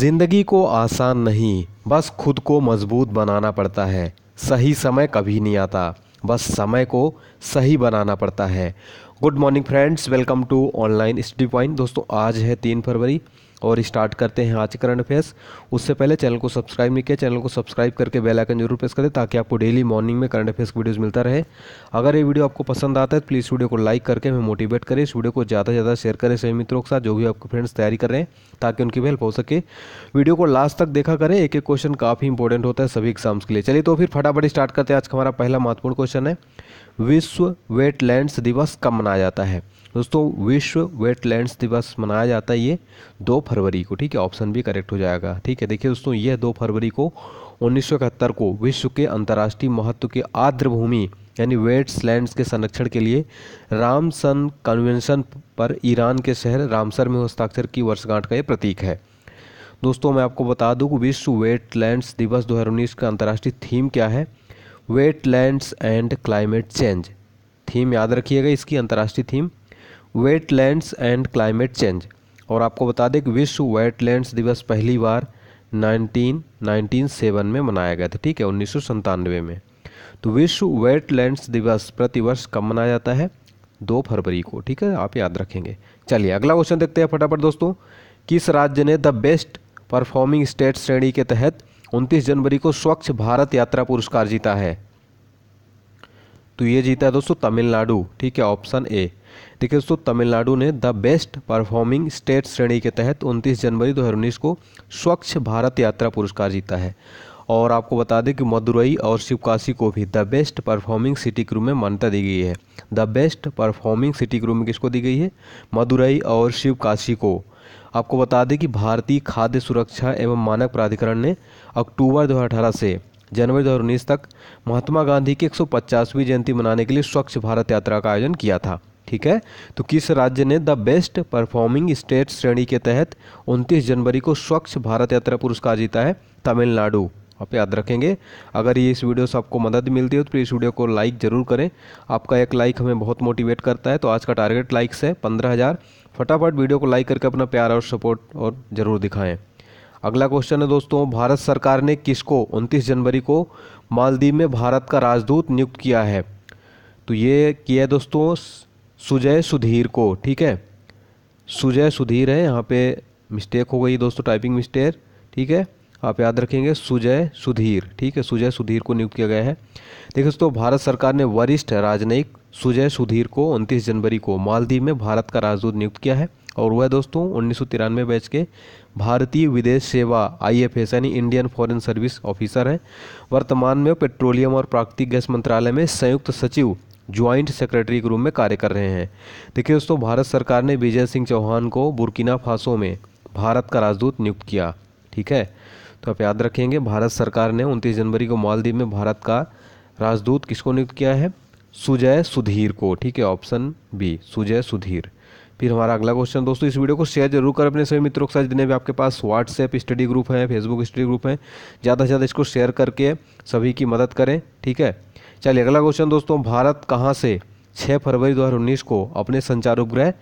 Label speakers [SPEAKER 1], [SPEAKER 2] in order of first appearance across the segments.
[SPEAKER 1] ज़िंदगी को आसान नहीं बस खुद को मजबूत बनाना पड़ता है सही समय कभी नहीं आता बस समय को सही बनाना पड़ता है good morning friends welcome to online study point दोस्तों आज है तीन फरवरी और स्टार्ट करते हैं आज करंट अफेयर्स उससे पहले चैनल को सब्सक्राइब नहीं किया चैनल को सब्सक्राइब करके बेल आइकन जरूर प्रेस करें ताकि आपको डेली मॉर्निंग में करंट अफेयर्स वीडियोस मिलता रहे अगर ये वीडियो आपको पसंद आता है तो प्लीज़ वीडियो को लाइक करके हमें मोटिवेट करें इस वीडियो को ज़्यादा से ज़्यादा शेयर करें सभी मित्रों के साथ जो भी आपके फ्रेंड्स तैयारी कर रहे हैं ताकि उनकी भी हेल्प हो सके वीडियो को लास्ट तक देखा करें एक एक क्वेश्चन काफ़ी इंपॉर्टेंट होता है सभी एग्जाम्स के लिए चलिए तो फिर फटाफट स्टार्ट करते हैं आज हमारा पहला महत्वपूर्ण क्वेश्चन है विश्व वेटलैंड्स दिवस कब मनाया जाता है दोस्तों विश्व वेटलैंड्स दिवस मनाया जाता है ये दो फरवरी को ठीक है ऑप्शन भी करेक्ट हो जाएगा ठीक है देखिए दोस्तों यह दो फरवरी को उन्नीस को विश्व के अंतर्राष्ट्रीय महत्व के आर्द्र भूमि यानी वेट्सलैंड्स के संरक्षण के लिए रामसन कन्वेंशन पर ईरान के शहर रामसर में हस्ताक्षर की वर्षगांठ का ये प्रतीक है दोस्तों मैं आपको बता दूं कि विश्व वेटलैंड्स दिवस 2019 का अंतर्राष्ट्रीय थीम क्या है wetlands and climate change theme याद रखिएगा इसकी अंतर्राष्ट्रीय theme wetlands and climate change और आपको बता दें कि विश्व वेटलैंड्स दिवस पहली बार 1997 में मनाया गया था ठीक है उन्नीस में तो विश्व वेटलैंड्स दिवस प्रतिवर्ष कब मनाया जाता है दो फरवरी को ठीक है आप याद रखेंगे चलिए अगला क्वेश्चन देखते हैं फटाफट दोस्तों किस राज्य ने द बेस्ट परफॉर्मिंग स्टेट श्रेणी के तहत 29 जनवरी को स्वच्छ भारत यात्रा पुरस्कार जीता है तो ये जीता है दोस्तों तमिलनाडु ठीक है ऑप्शन ए देखिए दोस्तों तमिलनाडु ने द बेस्ट परफॉर्मिंग स्टेट श्रेणी के तहत 29 जनवरी 2019 को स्वच्छ भारत यात्रा पुरस्कार जीता है और आपको बता दें कि मदुरई और शिवकाशी को भी द बेस्ट परफॉर्मिंग सिटी रूप में मान्यता दी गई है द बेस्ट परफॉर्मिंग सिटी रूप में किसको दी गई है मदुरई और शिवकाशी को आपको बता दें कि भारतीय खाद्य सुरक्षा एवं मानक प्राधिकरण ने अक्टूबर 2018 से जनवरी 2019 तक महात्मा गांधी की 150वीं जयंती मनाने के लिए स्वच्छ भारत यात्रा का आयोजन किया था ठीक है तो किस राज्य ने द बेस्ट परफॉर्मिंग स्टेट श्रेणी के तहत 29 जनवरी को स्वच्छ भारत यात्रा पुरस्कार जीता है तमिलनाडु आप याद रखेंगे अगर ये इस वीडियो से आपको मदद मिलती हो तो प्लीज़ वीडियो को लाइक ज़रूर करें आपका एक लाइक हमें बहुत मोटिवेट करता है तो आज का टारगेट लाइक्स है पंद्रह हज़ार फटाफट वीडियो को लाइक करके अपना प्यार और सपोर्ट और ज़रूर दिखाएं अगला क्वेश्चन है दोस्तों भारत सरकार ने किसको 29 जनवरी को मालदीव में भारत का राजदूत नियुक्त किया है तो ये किया है दोस्तों सुजय सुधीर को ठीक है सुजय सुधीर है यहाँ पे मिस्टेक हो गई दोस्तों टाइपिंग मिस्टेक ठीक है आप याद रखेंगे सुजय सुधीर ठीक है सुजय सुधीर को नियुक्त किया गया है देखिए दोस्तों भारत सरकार ने वरिष्ठ राजनयिक सुजय सुधीर को उनतीस जनवरी को मालदीव में भारत का राजदूत नियुक्त किया है और वह दोस्तों उन्नीस बैच के भारतीय विदेश सेवा आई एफ एस यानी इंडियन फॉरेन सर्विस ऑफिसर हैं वर्तमान में पेट्रोलियम और प्राकृतिक गैस मंत्रालय में संयुक्त सचिव ज्वाइंट सेक्रेटरी के रूप में कार्य कर रहे हैं देखिए दोस्तों भारत सरकार ने विजय सिंह चौहान को बुरकिना फासो में भारत का राजदूत नियुक्त किया ठीक है तो आप याद रखेंगे भारत सरकार ने उनतीस जनवरी को मालदीव में भारत का राजदूत किसको नियुक्त किया है सुजय सुधीर को ठीक है ऑप्शन बी सुजय सुधीर फिर हमारा अगला क्वेश्चन दोस्तों इस वीडियो को शेयर जरूर कर अपने सभी मित्रों के साथ जितने भी आपके पास व्हाट्सएप स्टडी ग्रुप है फेसबुक स्टडी ग्रुप है ज़्यादा से ज़्यादा इसको शेयर करके सभी की मदद करें ठीक है चलिए अगला क्वेश्चन दोस्तों भारत कहाँ से 6 फरवरी 2019 को अपने संचार उपग्रह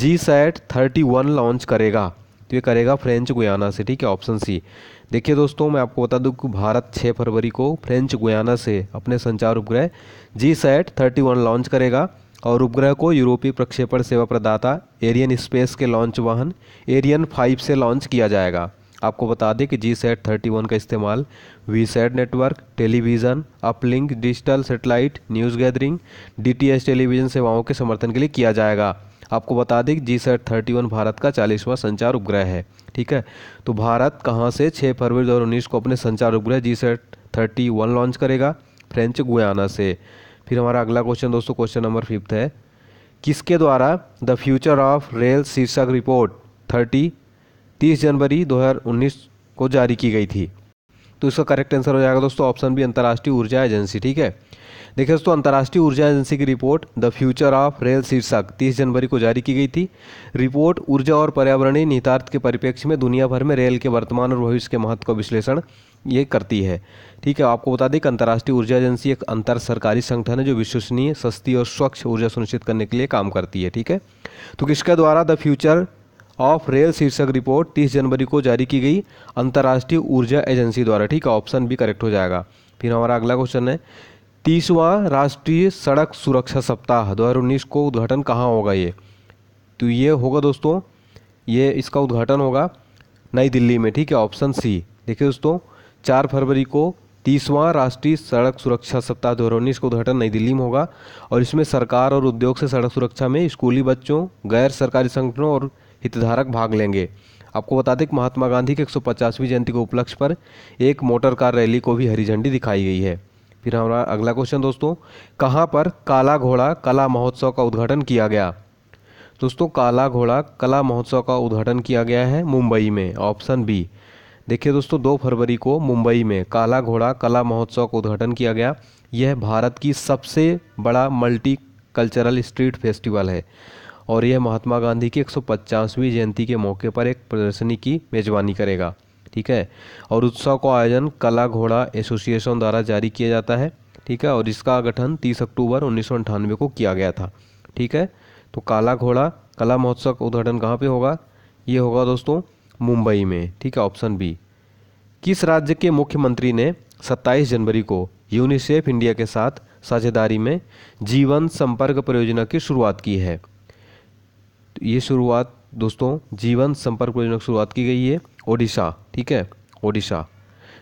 [SPEAKER 1] जी सैट थर्टी लॉन्च करेगा तो ये करेगा फ्रेंच गुयाना से ठीक है ऑप्शन सी देखिए दोस्तों मैं आपको बता दूं कि भारत 6 फरवरी को फ्रेंच गुयाना से अपने संचार उपग्रह जी सैट थर्टी लॉन्च करेगा और उपग्रह को यूरोपीय प्रक्षेपण सेवा प्रदाता एरियन स्पेस के लॉन्च वाहन एरियन फाइव से लॉन्च किया जाएगा आपको बता दें कि जी सेट थर्टी वन का इस्तेमाल VSAT network television uplink digital satellite news gathering D television सेवाओं के समर्थन के लिए किया जाएगा आपको बता दें कि GSAT thirty one Bharat का चालीसवां संचार उपग्रह है ठीक है तो भारत कहाँ से छः फरवरी दो को अपने संचार उपग्रह GSAT thirty one launch करेगा फ्रेंच गुयाना से फिर हमारा अगला क्वेश्चन दोस्तों क्वेश्चन नंबर फिफ्थ है किसके द्वारा द फ्यूचर ऑफ रेल शीर्षक रिपोर्ट थर्टी 30 जनवरी 2019 को जारी की गई थी तो इसका करेक्ट आंसर हो जाएगा दोस्तों ऑप्शन बी अंतर्राष्ट्रीय ऊर्जा एजेंसी ठीक है देखिए दोस्तों अंतर्राष्ट्रीय ऊर्जा एजेंसी की report the future of rail शीर्षक 30 जनवरी को जारी की गई थी रिपोर्ट ऊर्जा और पर्यावरणीय निहितार्थ के परिप्रेक्ष्य में दुनिया भर में रेल के वर्तमान और भविष्य के महत्व का विश्लेषण ये करती है ठीक है आपको बता दें कि अंतर्राष्ट्रीय ऊर्जा एजेंसी एक अंतर सरकारी संगठन है जो विश्वसनीय सस्ती और स्वच्छ ऊर्जा सुनिश्चित करने के लिए काम करती है ठीक है तो किसके द्वारा द फ्यूचर ऑफ रेल शीर्षक रिपोर्ट 30 जनवरी को जारी की गई अंतर्राष्ट्रीय ऊर्जा एजेंसी द्वारा ठीक है ऑप्शन भी करेक्ट हो जाएगा फिर हमारा अगला क्वेश्चन है तीसवां राष्ट्रीय सड़क सुरक्षा सप्ताह दो को उद्घाटन कहाँ होगा ये तो ये होगा दोस्तों ये इसका उद्घाटन होगा नई दिल्ली में ठीक है ऑप्शन सी देखिए दोस्तों चार फरवरी को तीसवां राष्ट्रीय सड़क सुरक्षा सप्ताह दो हज़ार उन्नीस का उद्घाटन नई दिल्ली में होगा और इसमें सरकार और उद्योग से सड़क सुरक्षा में स्कूली बच्चों गैर सरकारी संगठनों और हितधारक भाग लेंगे आपको बता दें कि महात्मा गांधी की एक जयंती के उपलक्ष्य पर एक मोटर कार रैली को भी हरी झंडी दिखाई गई है फिर हमारा अगला क्वेश्चन दोस्तों कहाँ पर काला घोड़ा कला महोत्सव का उद्घाटन किया गया दोस्तों काला घोड़ा कला महोत्सव का उद्घाटन किया गया है मुंबई में ऑप्शन बी देखिए दोस्तों दो फरवरी को मुंबई में काला घोड़ा कला महोत्सव का उद्घाटन किया गया यह भारत की सबसे बड़ा मल्टी कल्चरल स्ट्रीट फेस्टिवल है और यह महात्मा गांधी की 150वीं जयंती के मौके पर एक प्रदर्शनी की मेजबानी करेगा ठीक है और उत्सव का आयोजन कला घोड़ा एसोसिएशन द्वारा जारी किया जाता है ठीक है और इसका गठन 30 अक्टूबर उन्नीस को किया गया था ठीक है तो काला घोड़ा कला महोत्सव का उद्घाटन कहाँ पे होगा ये होगा दोस्तों मुंबई में ठीक है ऑप्शन बी किस राज्य के मुख्यमंत्री ने 27 जनवरी को यूनिसेफ इंडिया के साथ साझेदारी में जीवन संपर्क परियोजना की शुरुआत की है ये शुरुआत दोस्तों जीवन संपर्क योजना की शुरुआत की गई है ओडिशा ठीक है ओडिशा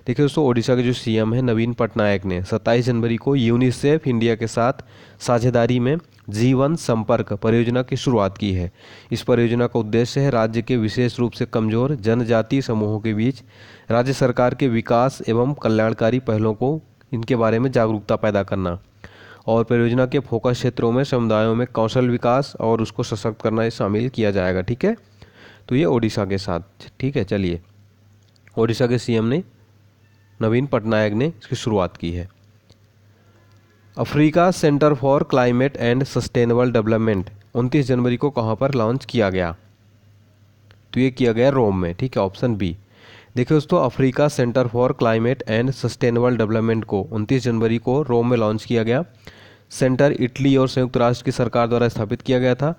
[SPEAKER 1] देखिए दोस्तों ओडिशा के जो सीएम है नवीन पटनायक ने 27 जनवरी को यूनिसेफ इंडिया के साथ साझेदारी में जीवन संपर्क परियोजना की शुरुआत की है इस परियोजना का उद्देश्य है राज्य के विशेष रूप से कमजोर जनजातीय समूहों के बीच राज्य सरकार के विकास एवं कल्याणकारी पहलों को इनके बारे में जागरूकता पैदा करना और परियोजना के फोकस क्षेत्रों में समुदायों में कौशल विकास और उसको सशक्त करना शामिल किया जाएगा ठीक है तो ये ओडिशा के साथ ठीक है चलिए ओडिशा के सीएम ने नवीन पटनायक ने इसकी शुरुआत की है Africa centre for climate and sustainable development 29 जनवरी को कहाँ पर लॉन्च किया गया तो ये किया गया रोम में ठीक है ऑप्शन बी देखिए दोस्तों Africa centre for climate and sustainable development को 29 जनवरी को रोम में लॉन्च किया गया सेंटर इटली और संयुक्त राष्ट्र की सरकार द्वारा स्थापित किया गया था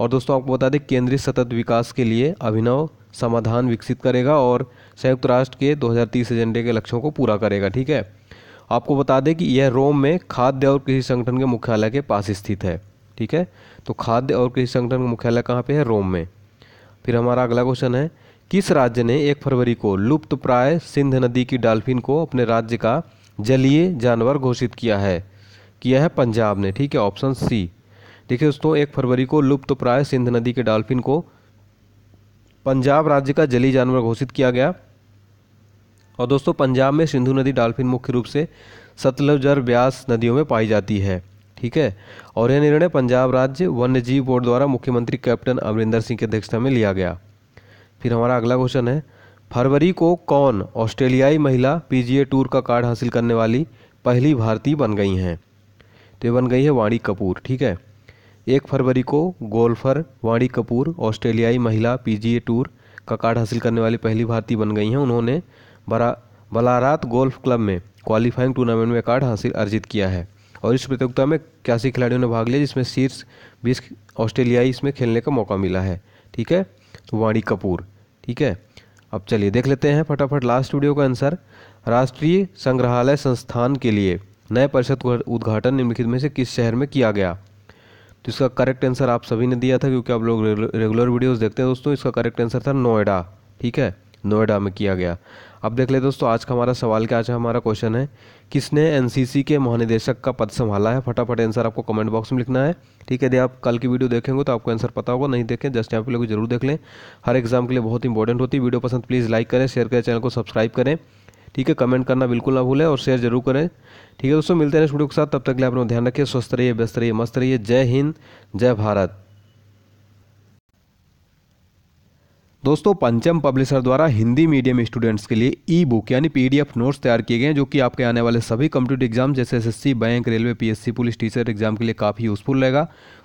[SPEAKER 1] और दोस्तों आपको बता दें केंद्रीय सतत विकास के लिए अभिनव समाधान विकसित करेगा और संयुक्त राष्ट्र के 2030 एजेंडे के लक्ष्यों को पूरा करेगा ठीक है आपको बता दें कि यह रोम में खाद्य और कृषि संगठन के मुख्यालय के पास स्थित है ठीक है तो खाद्य और कृषि संगठन का मुख्यालय कहाँ पे है रोम में फिर हमारा अगला क्वेश्चन है किस राज्य ने एक फरवरी को लुप्त प्राय सिंध नदी की डाल्फिन को अपने राज्य का जलीय जानवर घोषित किया है किया है पंजाब ने ठीक है ऑप्शन सी देखिए दोस्तों एक फरवरी को लुप्त प्राय सिंध नदी के डाल्फिन को पंजाब राज्य का जली जानवर घोषित किया गया और दोस्तों पंजाब में सिंधु नदी डॉल्फिन मुख्य रूप से सतलज और ब्यास नदियों में पाई जाती है ठीक है और यह निर्णय पंजाब राज्य वन्य जीव बोर्ड द्वारा मुख्यमंत्री कैप्टन अमरिंदर सिंह की अध्यक्षता में लिया गया फिर हमारा अगला क्वेश्चन है फरवरी को कौन ऑस्ट्रेलियाई महिला पीजीए टूर का कार्ड हासिल करने वाली पहली भारतीय बन गई हैं तो ये बन गई है वाणी कपूर ठीक है एक फरवरी को गोल्फर वाणी कपूर ऑस्ट्रेलियाई महिला पीजीए टूर का कार्ड हासिल करने वाली पहली भारतीय बन गई हैं उन्होंने बरा बलारात गोल्फ क्लब में क्वालिफाइंग टूर्नामेंट में कार्ड हासिल अर्जित किया है और इस प्रतियोगिता में इक्यासी खिलाड़ियों ने भाग लिया जिसमें शीर्ष बीस ऑस्ट्रेलियाई इसमें खेलने का मौका मिला है ठीक है तो वाणी कपूर ठीक है अब चलिए देख लेते हैं फटाफट लास्ट वीडियो का आंसर राष्ट्रीय संग्रहालय संस्थान के लिए नए परिषद का उद्घाटन निम्नलिखित में से किस शहर में किया गया तो इसका करेक्ट आंसर आप सभी ने दिया था क्योंकि आप लोग रेगुलर वीडियोस देखते हैं दोस्तों इसका करेक्ट आंसर था नोएडा ठीक है नोएडा में किया गया अब देख ले दोस्तों आज का हमारा सवाल क्या आज हमारा क्वेश्चन है किसने एन के महानिदेशक का पद संभाला है फटाफट आंसर आपको कमेंट बॉक्स में लिखना है ठीक है यदि आप कल की वीडियो देखेंगे तो आपको आंसर पता होगा नहीं देखें जस्ट यहाँ पे लोग जरूर देख लें हर एग्जाम के लिए बहुत इंपॉर्टेंट होती है वीडियो पसंद प्लीज़ लाइक करें शेयर करें चैनल को सब्सक्राइब करें ठीक है कमेंट करना बिल्कुल ना भूलें और शेयर जरूर करें ठीक है दोस्तों मिलते हैं नेक्स्ट वीडियो के साथ तब तक के लिए अपना ध्यान रखिए स्वस्थ रहिए व्यस्त रहिए मस्त रहिए जय हिंद जय भारत दोस्तों पंचम पब्लिशर द्वारा हिंदी मीडियम स्टूडेंट्स के लिए ई बुक यानी पीडीएफ नोट्स तैयार किए गए हैं जो कि आपके आने वाले सभी कंप्यूटर एग्जाम जैसे SSC bank railway PSC police teacher exam के लिए काफ़ी यूजफुल रहेगा